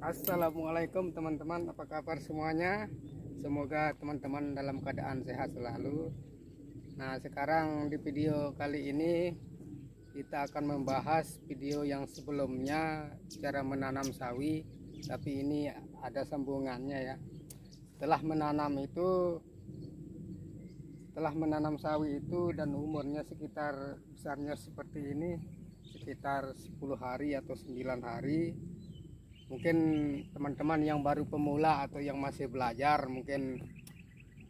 Assalamualaikum teman-teman apa kabar semuanya semoga teman-teman dalam keadaan sehat selalu nah sekarang di video kali ini kita akan membahas video yang sebelumnya cara menanam sawi tapi ini ada sambungannya ya setelah menanam itu setelah menanam sawi itu dan umurnya sekitar besarnya seperti ini sekitar 10 hari atau 9 hari mungkin teman-teman yang baru pemula atau yang masih belajar mungkin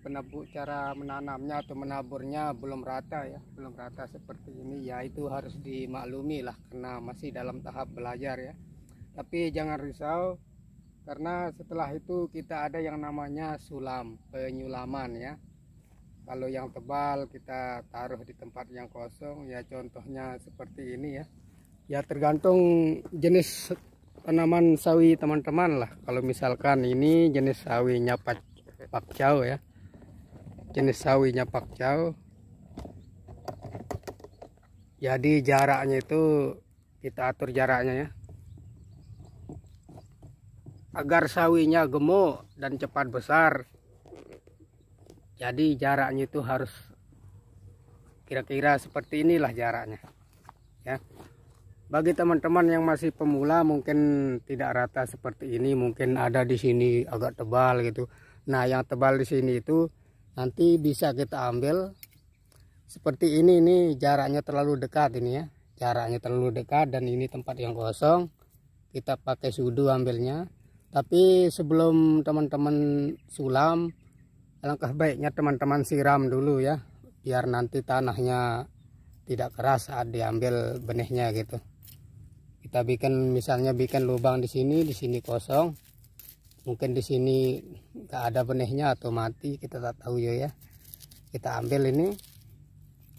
penabur cara menanamnya atau menaburnya belum rata ya belum rata seperti ini ya itu harus dimaklumi lah karena masih dalam tahap belajar ya tapi jangan risau karena setelah itu kita ada yang namanya sulam penyulaman ya kalau yang tebal kita taruh di tempat yang kosong ya contohnya seperti ini ya ya tergantung jenis tanaman sawi teman-teman lah kalau misalkan ini jenis sawinya pak pakcau ya jenis sawinya pakcau jadi jaraknya itu kita atur jaraknya ya agar sawinya gemuk dan cepat besar jadi jaraknya itu harus kira-kira seperti inilah jaraknya ya bagi teman-teman yang masih pemula mungkin tidak rata seperti ini mungkin ada di sini agak tebal gitu nah yang tebal di sini itu nanti bisa kita ambil seperti ini ini jaraknya terlalu dekat ini ya jaraknya terlalu dekat dan ini tempat yang kosong kita pakai sudu ambilnya tapi sebelum teman-teman sulam alangkah baiknya teman-teman siram dulu ya biar nanti tanahnya tidak keras saat diambil benihnya gitu kita bikin misalnya bikin lubang di sini di sini kosong mungkin di sini nggak ada benihnya atau mati kita tak tahu ya ya kita ambil ini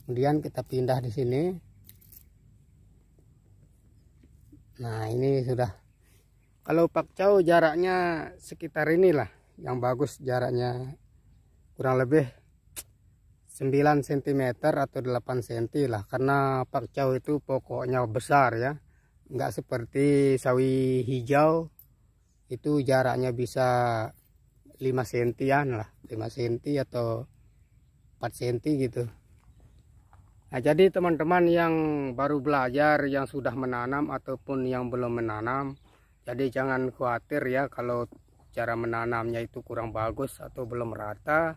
kemudian kita pindah di sini nah ini sudah kalau pakcau jaraknya sekitar inilah yang bagus jaraknya kurang lebih 9 cm atau 8 cm lah karena pakcau itu pokoknya besar ya nggak seperti sawi hijau itu jaraknya bisa 5 sentian lah 5 senti atau 4 senti gitu Nah, jadi teman-teman yang baru belajar, yang sudah menanam ataupun yang belum menanam, jadi jangan khawatir ya kalau cara menanamnya itu kurang bagus atau belum rata.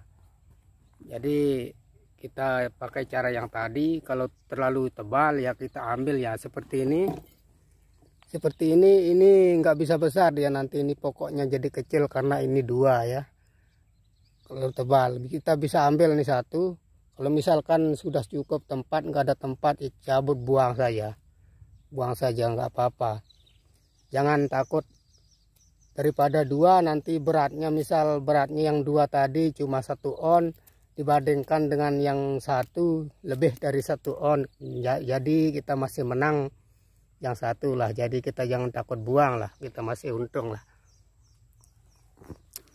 Jadi kita pakai cara yang tadi, kalau terlalu tebal ya kita ambil ya seperti ini seperti ini ini nggak bisa besar dia nanti ini pokoknya jadi kecil karena ini dua ya kalau tebal kita bisa ambil ini satu kalau misalkan sudah cukup tempat nggak ada tempat ya cabut buang saja buang saja nggak apa-apa jangan takut daripada dua nanti beratnya misal beratnya yang dua tadi cuma satu on dibandingkan dengan yang satu lebih dari satu on jadi kita masih menang yang satu lah jadi kita jangan takut buang lah kita masih untung lah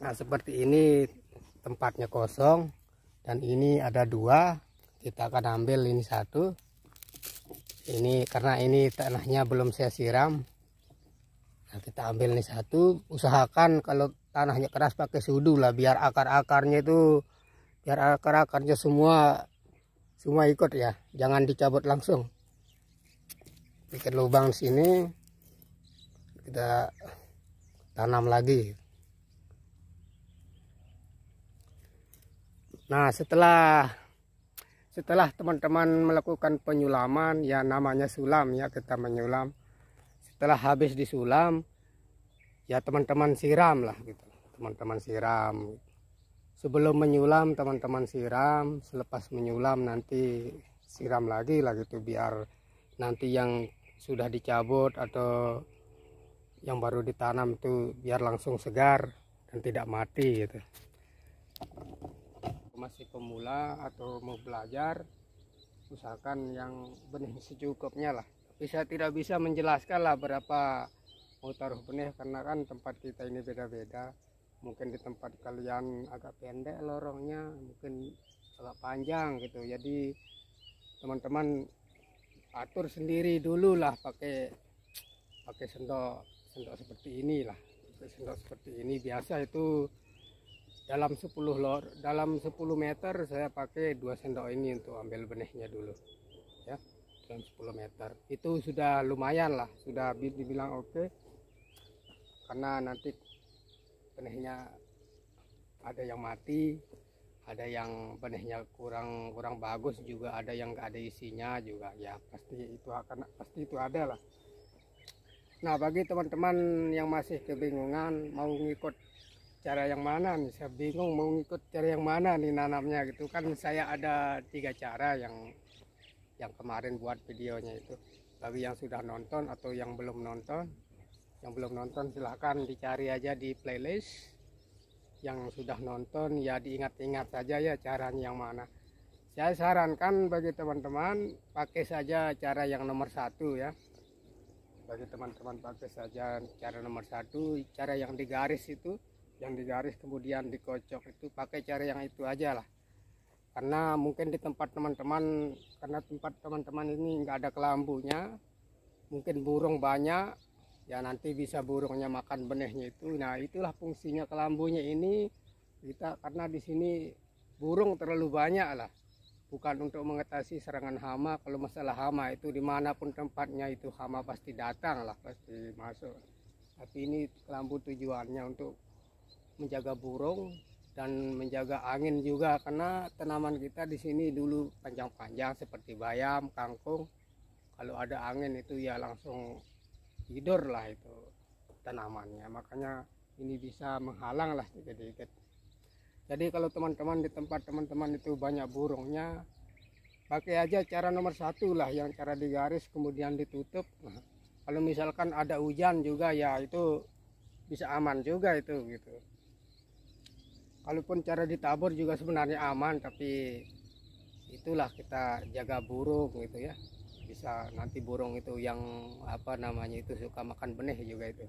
nah seperti ini tempatnya kosong dan ini ada dua kita akan ambil ini satu ini karena ini tanahnya belum saya siram nah kita ambil ini satu usahakan kalau tanahnya keras pakai sudu lah biar akar-akarnya itu biar akar-akarnya semua semua ikut ya jangan dicabut langsung bikin lubang sini kita tanam lagi nah setelah setelah teman-teman melakukan penyulaman ya namanya sulam ya kita menyulam setelah habis disulam ya teman-teman siram lah gitu teman-teman siram sebelum menyulam teman-teman siram selepas menyulam nanti siram lagi lah gitu biar nanti yang sudah dicabut atau yang baru ditanam itu biar langsung segar dan tidak mati gitu masih pemula atau mau belajar usahakan yang benih secukupnya lah tapi saya tidak bisa menjelaskan lah berapa mau taruh benih karena kan tempat kita ini beda-beda mungkin di tempat kalian agak pendek lorongnya mungkin agak panjang gitu jadi teman-teman atur sendiri dulu lah pakai pakai sendok sendok seperti inilah lah sendok seperti ini biasa itu dalam 10 lor dalam 10 meter saya pakai dua sendok ini untuk ambil benihnya dulu ya dalam 10 meter itu sudah lumayan lah sudah dibilang oke okay. karena nanti benihnya ada yang mati ada yang benihnya kurang kurang bagus juga ada yang nggak ada isinya juga ya pasti itu akan pasti itu ada lah nah bagi teman-teman yang masih kebingungan mau ngikut cara yang mana nih saya bingung mau ngikut cara yang mana nih nanamnya gitu kan saya ada tiga cara yang yang kemarin buat videonya itu bagi yang sudah nonton atau yang belum nonton yang belum nonton silahkan dicari aja di playlist yang sudah nonton ya diingat-ingat saja ya caranya yang mana saya sarankan bagi teman-teman pakai saja cara yang nomor satu ya bagi teman-teman pakai saja cara nomor satu cara yang digaris itu yang digaris kemudian dikocok itu pakai cara yang itu aja lah karena mungkin di tempat teman-teman karena tempat teman-teman ini nggak ada kelambunya mungkin burung banyak ya nanti bisa burungnya makan benihnya itu nah itulah fungsinya kelambunya ini kita karena di sini burung terlalu banyak lah bukan untuk mengatasi serangan hama kalau masalah hama itu dimanapun tempatnya itu hama pasti datang lah pasti masuk tapi ini kelambu tujuannya untuk menjaga burung dan menjaga angin juga karena tanaman kita di sini dulu panjang-panjang seperti bayam, kangkung kalau ada angin itu ya langsung tidur lah itu tanamannya makanya ini bisa menghalang lah sedikit-sedikit jadi kalau teman-teman di tempat teman-teman itu banyak burungnya pakai aja cara nomor satu lah yang cara digaris kemudian ditutup nah, kalau misalkan ada hujan juga ya itu bisa aman juga itu gitu kalaupun cara ditabur juga sebenarnya aman tapi itulah kita jaga burung gitu ya bisa nanti burung itu yang apa namanya itu suka makan benih juga itu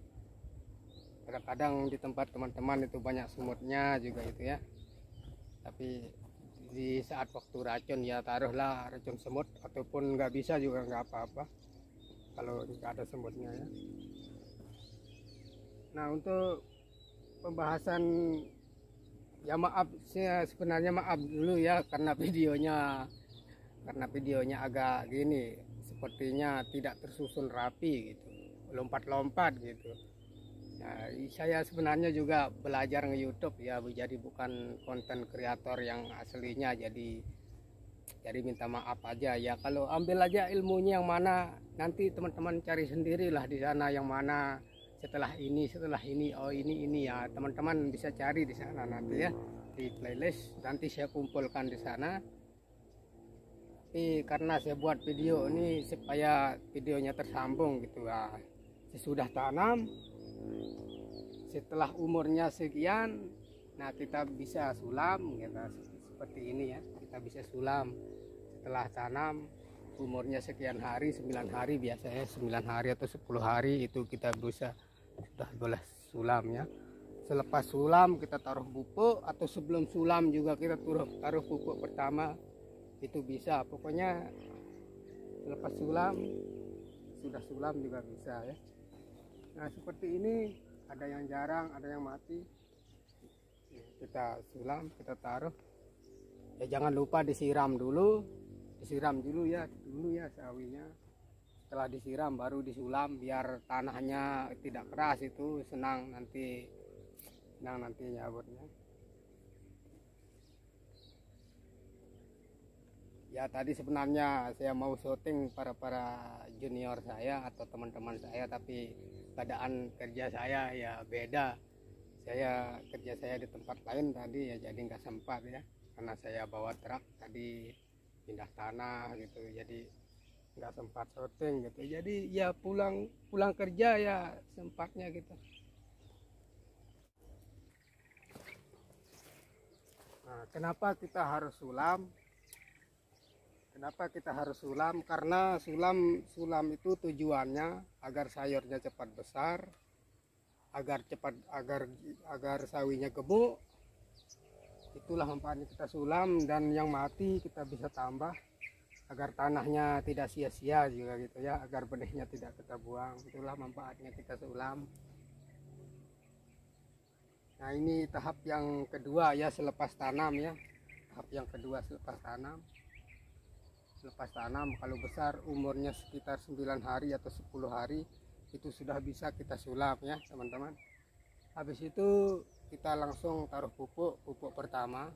kadang-kadang di tempat teman-teman itu banyak semutnya juga itu ya tapi di saat waktu racun ya taruhlah racun semut ataupun nggak bisa juga nggak apa-apa kalau nggak ada semutnya ya nah untuk pembahasan ya maaf saya sebenarnya maaf dulu ya karena videonya karena videonya agak gini sepertinya tidak tersusun rapi gitu lompat-lompat gitu nah, saya sebenarnya juga belajar nge YouTube ya jadi bukan konten kreator yang aslinya jadi jadi minta maaf aja ya kalau ambil aja ilmunya yang mana nanti teman-teman cari sendirilah di sana yang mana setelah ini setelah ini oh ini ini ya teman-teman bisa cari di sana nanti ya di playlist nanti saya kumpulkan di sana tapi karena saya buat video ini supaya videonya tersambung gitu lah ya. sesudah tanam setelah umurnya sekian nah kita bisa sulam gitu seperti ini ya kita bisa sulam setelah tanam umurnya sekian hari 9 hari biasanya 9 hari atau 10 hari itu kita bisa sudah boleh sulam ya selepas sulam kita taruh pupuk atau sebelum sulam juga kita taruh taruh pupuk pertama itu bisa pokoknya lepas sulam sudah sulam juga bisa ya nah seperti ini ada yang jarang ada yang mati kita sulam kita taruh ya jangan lupa disiram dulu disiram dulu ya dulu ya sawinya setelah disiram baru disulam biar tanahnya tidak keras itu senang nanti senang nanti nyaburnya ya tadi sebenarnya saya mau syuting para para junior saya atau teman-teman saya tapi keadaan kerja saya ya beda saya kerja saya di tempat lain tadi ya jadi nggak sempat ya karena saya bawa truk tadi pindah tanah gitu jadi nggak sempat syuting gitu jadi ya pulang pulang kerja ya sempatnya gitu nah, kenapa kita harus sulam Kenapa kita harus sulam? Karena sulam sulam itu tujuannya agar sayurnya cepat besar, agar cepat agar agar sawinya gemuk. Itulah manfaatnya kita sulam dan yang mati kita bisa tambah agar tanahnya tidak sia-sia juga gitu ya, agar benihnya tidak kita buang. Itulah manfaatnya kita sulam. Nah, ini tahap yang kedua ya selepas tanam ya. Tahap yang kedua selepas tanam. Lepas tanam kalau besar umurnya sekitar 9 hari atau 10 hari itu sudah bisa kita sulap ya teman-teman. Habis itu kita langsung taruh pupuk, pupuk pertama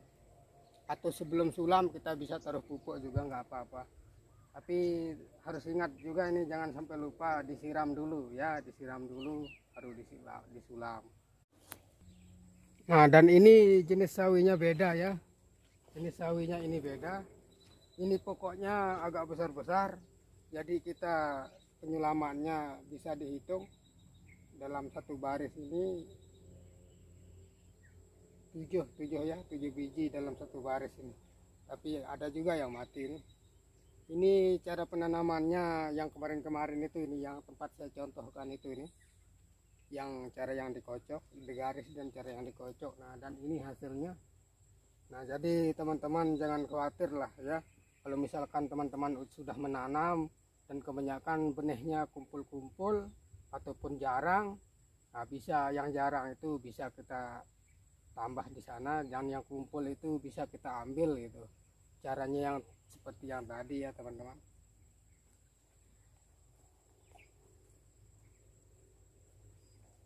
atau sebelum sulam kita bisa taruh pupuk juga nggak apa-apa. Tapi harus ingat juga ini jangan sampai lupa disiram dulu ya, disiram dulu baru disulam. Nah, dan ini jenis sawinya beda ya. Jenis sawinya ini beda ini pokoknya agak besar-besar jadi kita penyulamannya bisa dihitung dalam satu baris ini tujuh tujuh ya tujuh biji dalam satu baris ini tapi ada juga yang mati ini ini cara penanamannya yang kemarin-kemarin itu ini yang tempat saya contohkan itu ini yang cara yang dikocok digaris dan cara yang dikocok nah dan ini hasilnya nah jadi teman-teman jangan khawatir lah ya kalau misalkan teman-teman sudah menanam dan kebanyakan benihnya kumpul-kumpul ataupun jarang nah bisa yang jarang itu bisa kita tambah di sana dan yang kumpul itu bisa kita ambil gitu caranya yang seperti yang tadi ya teman-teman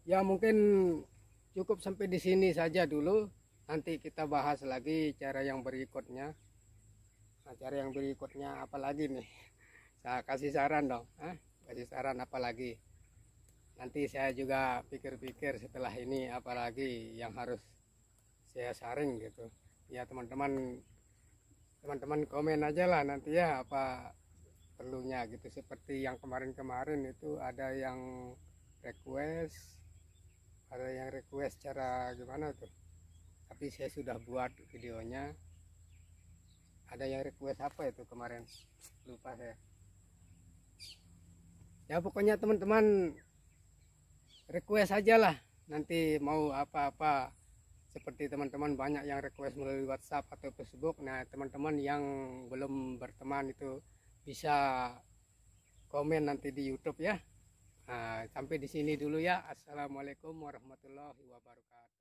ya mungkin cukup sampai di sini saja dulu nanti kita bahas lagi cara yang berikutnya Acara nah, yang berikutnya apa lagi nih saya kasih saran dong Hah? kasih saran apa lagi? nanti saya juga pikir-pikir setelah ini apa lagi yang harus saya saring gitu ya teman-teman teman-teman komen aja lah nanti ya apa perlunya gitu seperti yang kemarin-kemarin itu ada yang request ada yang request cara gimana tuh tapi saya sudah buat videonya ada yang request apa itu kemarin lupa saya ya pokoknya teman-teman request aja lah nanti mau apa-apa seperti teman-teman banyak yang request melalui WhatsApp atau Facebook nah teman-teman yang belum berteman itu bisa komen nanti di YouTube ya nah, sampai di sini dulu ya Assalamualaikum warahmatullahi wabarakatuh